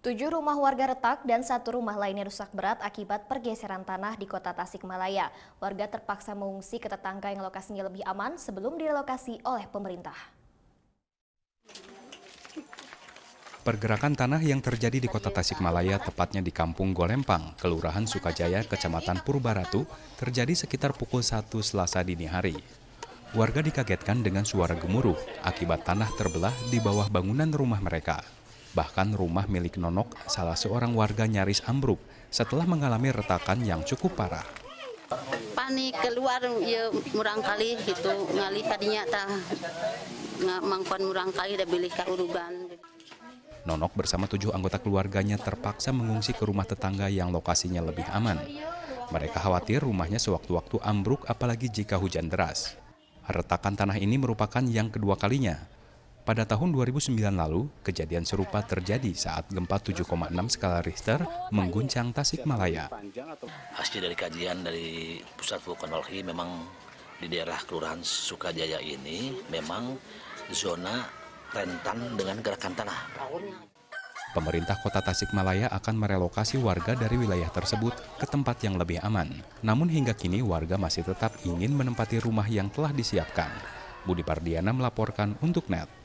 Tujuh rumah warga retak dan satu rumah lainnya rusak berat akibat pergeseran tanah di kota Tasikmalaya. Warga terpaksa mengungsi ke tetangga yang lokasinya lebih aman sebelum direlokasi oleh pemerintah. Pergerakan tanah yang terjadi di kota Tasikmalaya, tepatnya di Kampung Golempang, Kelurahan Sukajaya, Kecamatan Purbaratu, terjadi sekitar pukul 1 Selasa dini hari. Warga dikagetkan dengan suara gemuruh akibat tanah terbelah di bawah bangunan rumah mereka. Bahkan rumah milik Nonok, salah seorang warga nyaris ambruk setelah mengalami retakan yang cukup parah. Panik keluar ya murang kali gitu ngali tadinya tah mangkuan murang kali udah beli ke urugan. Nonok bersama tujuh anggota keluarganya terpaksa mengungsi ke rumah tetangga yang lokasinya lebih aman. Mereka khawatir rumahnya sewaktu-waktu ambruk apalagi jika hujan deras. Retakan tanah ini merupakan yang kedua kalinya pada tahun 2009 lalu, kejadian serupa terjadi saat gempa 7,6 skala Richter mengguncang Tasikmalaya. Hasil dari kajian dari Pusat Vulkanologi memang di daerah Kelurahan Sukajaya ini memang zona rentan dengan gerakan tanah. Pemerintah kota Tasikmalaya akan merelokasi warga dari wilayah tersebut ke tempat yang lebih aman. Namun hingga kini warga masih tetap ingin menempati rumah yang telah disiapkan. Budi Pardiana melaporkan untuk NET.